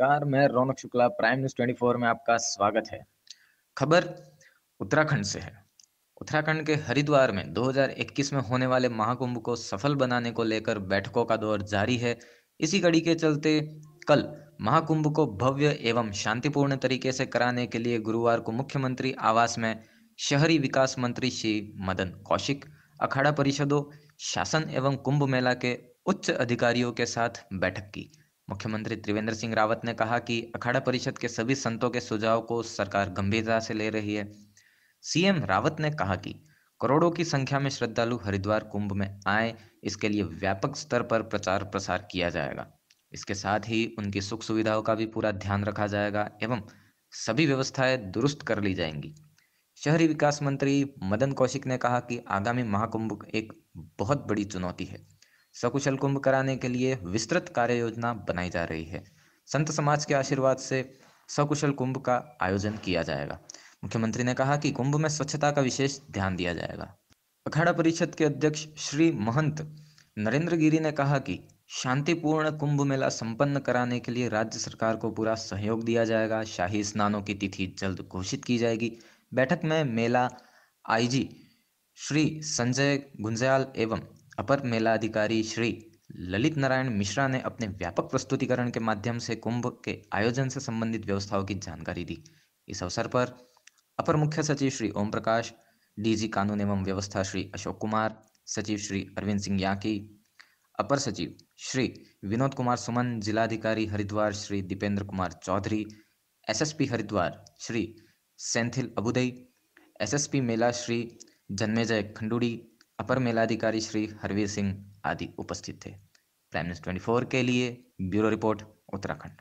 नमस्कार मैं रौनक Shukla prime news 24 में आपका स्वागत है खबर उत्तराखंड से है उत्तराखंड के हरिद्वार में 2021 में होने वाले महाकुंभ को सफल बनाने को लेकर बैठकों का दौर जारी है इसी कड़ी के चलते कल महाकुंभ को भव्य एवं शांतिपूर्ण तरीके से कराने के लिए गुरुवार को मुख्यमंत्री आवास में शहरी विकास मंत्री श्री मदन कौशिक अखाड़ा परिषदों शासन एवं कुंभ मेला के उच्च अधिकारियों के साथ बैठक की मुख्यमंत्री त्रिवेंद्र सिंह रावत ने कहा कि अखाड़ा परिषद के सभी संतों के सुझाव को सरकार गंभीरता से ले रही है सीएम रावत ने कहा कि करोड़ों की संख्या में श्रद्धालु हरिद्वार कुंभ में आए इसके लिए व्यापक स्तर पर प्रचार प्रसार किया जाएगा इसके साथ ही उनकी सुख सुविधाओं का भी पूरा ध्यान रखा जाएगा एवं सभी व्यवस्थाएं दुरुस्त कर ली जाएंगी शहरी विकास मंत्री मदन कौशिक ने कहा कि आगामी महाकुंभ एक बहुत बड़ी चुनौती है सकुशल कुंभ कराने के लिए विस्तृत कार्य योजना बनाई जा रही है संत समाज के आशीर्वाद से सकुशल कुंभ का आयोजन किया जाएगा मुख्यमंत्री ने कहा कि कुंभ में स्वच्छता का विशेष ध्यान दिया जाएगा अखाड़ा परिषद के अध्यक्ष श्री महंत नरेंद्र गिरी ने कहा कि शांतिपूर्ण कुंभ मेला संपन्न कराने के लिए राज्य सरकार को पूरा सहयोग दिया जाएगा शाही स्नानों की तिथि जल्द घोषित की जाएगी बैठक में मेला आईजी श्री संजय गुंजयाल एवं अपर मेला अधिकारी श्री ललित नारायण मिश्रा ने अपने व्यापक प्रस्तुतिकरण के माध्यम से कुंभ के आयोजन से संबंधित व्यवस्थाओं की जानकारी दी इस अवसर पर अपर मुख्य सचिव श्री ओम प्रकाश डीजी कानून एवं व्यवस्था श्री अशोक कुमार सचिव श्री अरविंद सिंह याकी अपर सचिव श्री विनोद कुमार सुमन जिलाधिकारी हरिद्वार श्री दीपेंद्र कुमार चौधरी एसएसपी हरिद्वार श्री सेंथिल अबुदई एसएसपी मेला श्री जन्मेजय खंडूड़ी अपर मेलाधिकारी श्री हरवीर सिंह आदि उपस्थित थे प्राइम न्यूज ट्वेंटी के लिए ब्यूरो रिपोर्ट उत्तराखंड